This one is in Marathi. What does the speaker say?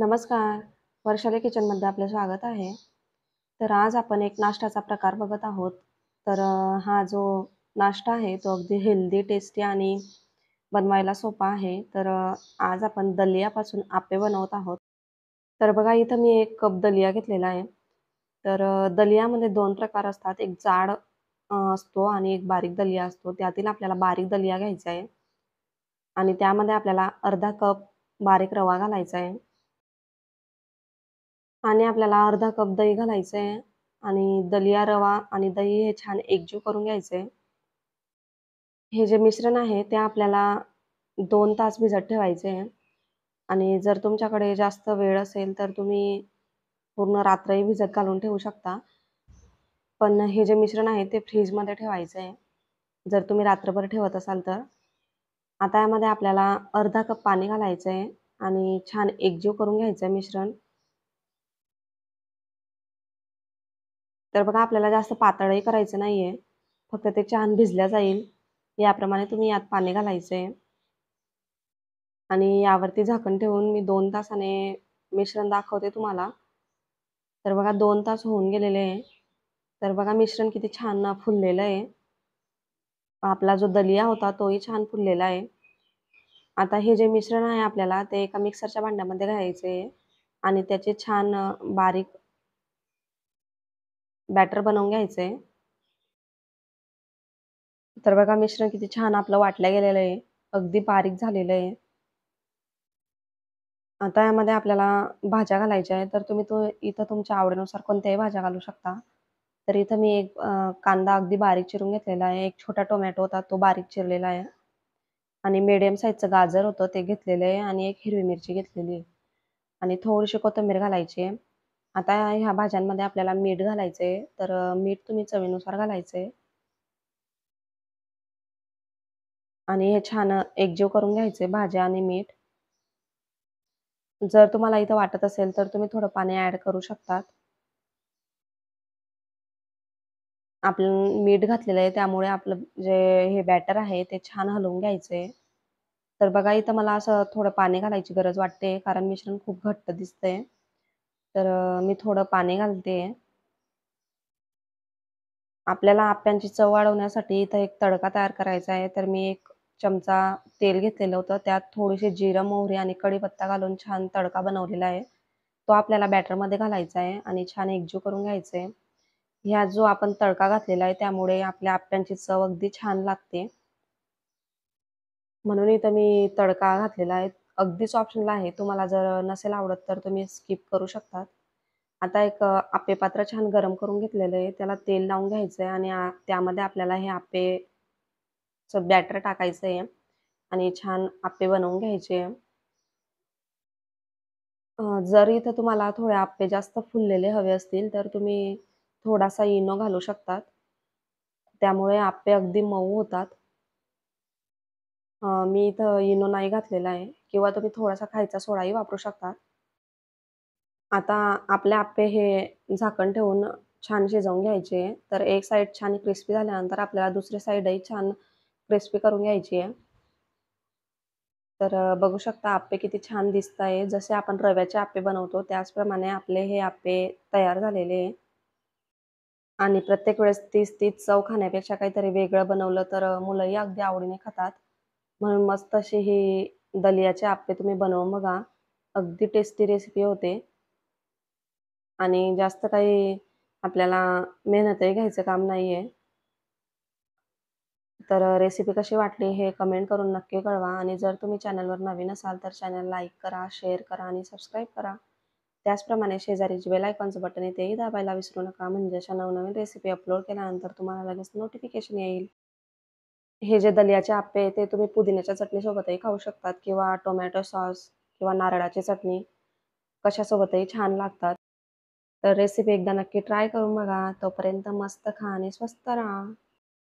नमस्कार वर्षाली किचनमध्ये आपलं स्वागत आहे तर आज आपण एक नाश्त्याचा प्रकार बघत आहोत तर हा जो नाश्ता आहे तो अगदी हेल्दी टेस्टी आणि बनवायला सोपा आहे तर आज आपण दलियापासून आपे बनवत आहोत तर बघा इथं मी एक कप दलिया घेतलेला आहे तर दलियामध्ये दोन प्रकार असतात एक जाड असतो आणि एक बारीक दलिया असतो त्यातील आपल्याला बारीक दलिया घ्यायचा आहे आणि त्यामध्ये आपल्याला अर्धा कप बारीक रवा घालायचा आहे आणि आपल्याला अर्धा कप दही घालायचं आहे आणि दलिया रवा आणि दही हे छान एकजीव करून घ्यायचं आहे हे जे मिश्रण आहे ते आपल्याला दोन तास भिजत ठेवायचे आहे आणि जर तुमच्याकडे जास्त वेळ असेल तर तुम्ही पूर्ण रात्रही भिजत घालून ठेवू शकता पण हे जे मिश्रण आहे ते फ्रीजमध्ये ठेवायचं आहे जर तुम्ही रात्रभर ठेवत असाल तर आता यामध्ये आपल्याला अर्धा कप पाणी घालायचं आहे आणि छान एकजीव करून घ्यायचं आहे मिश्रण तर बघा आपल्याला जास्त पातळही करायचं नाही फक्त ते छान भिजल्या जाईल याप्रमाणे तुम्ही यात पाणी घालायचं आहे आणि यावरती झाकण ठेवून मी दोन तासाने मिश्रण दाखवते तुम्हाला तर बघा दोन तास होऊन गेलेले आहे तर बघा मिश्रण किती छान फुललेलं आहे आपला जो दलिया होता तोही छान फुललेला आहे आता हे जे मिश्रण आहे आपल्याला ते एका मिक्सरच्या भांड्यामध्ये घालायचे आणि त्याचे छान बारीक बॅटर बनवून घ्यायचंय तर बघा मिश्रण किती छान आपलं वाटलं गेलेलं आहे अगदी बारीक झालेलं आहे आता यामध्ये आपल्याला भाज्या घालायच्या आहे तर तुम्ही तो इथं तुमच्या आवडीनुसार कोणत्याही भाज्या घालू शकता तर इथं मी एक कांदा अगदी बारीक चिरून घेतलेला आहे एक छोटा टोमॅटो होता तो बारीक चिरलेला आहे आणि मिडियम साईजचं गाजर होतं ते घेतलेलं आहे आणि एक हिरवी मिरची घेतलेली आहे आणि थोडीशी कोथिंबीर घालायची आहे आता ह्या भाज्यांमध्ये आपल्याला मीठ घालायचंय तर मीठ तुम्ही चवीनुसार घालायचंय आणि हे छान एकजीव करून घ्यायचे भाज्या आणि मीठ जर तुम्हाला इथं वाटत असेल तर तुम्ही थोडं पाणी ऍड करू शकतात आपण मीठ घातलेलं आहे त्यामुळे आपलं जे हे बॅटर आहे ते छान हलवून घ्यायचंय तर बघा इथं मला असं थोडं पाणी घालायची गरज वाटते कारण मिश्रण खूप घट्ट दिसतंय तर मी थोडं पाणी घालते आपल्याला आप्यांची चव वाढवण्यासाठी इथं एक तडका तयार करायचा आहे तर मी एक चमचा तेल घेतलेलं होतं त्यात थोडीशी जिरं मोहरी आणि कढीपत्ता घालून छान तडका बनवलेला आहे तो आपल्याला बॅटरमध्ये घालायचा आहे आणि छान एकजू करून घ्यायचा आहे ह्या जो आपण तडका घातलेला आहे त्यामुळे आपल्या आप्यांची चव अगदी छान लागते म्हणून इथं मी तडका घातलेला आहे अगदीच ऑप्शनला आहे तुम्हाला जर नसेल आवडत तर तुम्ही स्किप करू शकतात आता एक आपे पात्र छान गरम करून घेतलेलं आहे त्याला तेल लावून घ्यायचं आहे आणि त्यामध्ये आपल्याला हे आपेचं बॅटर टाकायचं आहे आणि छान आपे बनवून घ्यायचे जर इथं तुम्हाला थोडे आपे जास्त फुललेले हवे असतील तर तुम्ही थोडासा इनो घालू शकतात त्यामुळे आपे अगदी मऊ होतात मी इथं इनो नाही घातलेला आहे किंवा तुम्ही थोडासा खायचा सोडाही वापरू शकता आता आपले आप्पे हे झाकण ठेवून छान शिजवून घ्यायचे तर एक साईड छान क्रिस्पी झाल्यानंतर आपल्याला दुसरी साईडही छान क्रिस्पी करून घ्यायची आहे तर बघू शकता आप्पे किती छान दिसत आहे जसे आपण रव्याचे आप्पे बनवतो त्याचप्रमाणे आपले हे आप्पे तयार झालेले आणि प्रत्येक वेळेस तीच तीच चव खाण्यापेक्षा काहीतरी वेगळं बनवलं तर मुलंही अगदी आवडीने खातात म्हणून मस्त असे हे दलियाचे आपे तुम्ही बनवून बघा अगदी टेस्टी रेसिपी होते आणि जास्त काही आपल्याला मेहनतही घ्यायचं काम नाही आहे तर रेसिपी कशी वाटली हे कमेंट करून नक्की कळवा आणि जर तुम्ही चॅनलवर नवीन असाल तर चॅनल लाईक करा शेअर करा आणि सबस्क्राईब करा त्याचप्रमाणे शेजारी बेल आयकॉनचं बटन आहे दाबायला विसरू नका म्हणजे अशा नवनवीन रेसिपी अपलोड केल्यानंतर तुम्हाला लगेच नोटिफिकेशन येईल हे जे दलियाचे आपे ते तुम्ही पुदिन्याच्या चटणीसोबतही खाऊ शकतात किंवा टोमॅटो सॉस किंवा नारळाची चटणी कशासोबतही छान लागतात तर रेसिपी एकदा नक्की ट्राय करून बघा तोपर्यंत मस्त खा आणि स्वस्त राहा